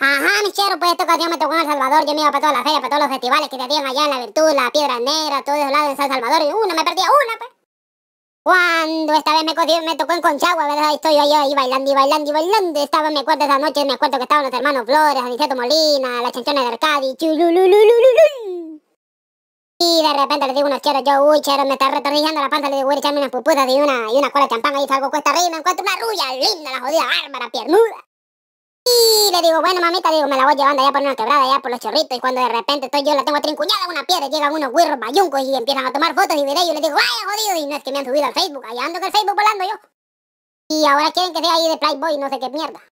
Ajá, cheros, pues esta ocasión me tocó en El Salvador. Yo me iba para todas las ferias, para todos los festivales que te hacían allá en La Virtud, La Piedra Negra, todos esos lados de San Salvador. Y una, me perdía una, pues. Cuando esta vez me, cogió, me tocó en Conchagua, ¿verdad? estoy yo, ahí bailando y bailando y bailando. Estaba, me acuerdo esa noche, me acuerdo que estaban los hermanos Flores, Aniceto Molina, las canciones de Arcadi, Y de repente le digo unos cheros, yo, uy, chero, me está retornillando la panza, le digo, voy a echarme unas y una, y una cola de champán ahí, salgo cuesta arriba, me encuentro una rulla linda, la jodida bárbara, piernuda le digo, bueno, mamita, digo, me la voy llevando allá por una quebrada, allá por los chorritos. Y cuando de repente estoy yo la tengo trincuñada en una piedra, llegan unos guirros bayuncos y empiezan a tomar fotos y videos. Y les digo, vaya jodido. Y no es que me han subido al Facebook, allá ando con el Facebook volando yo. Y ahora quieren que sea ahí de Playboy, no sé qué mierda.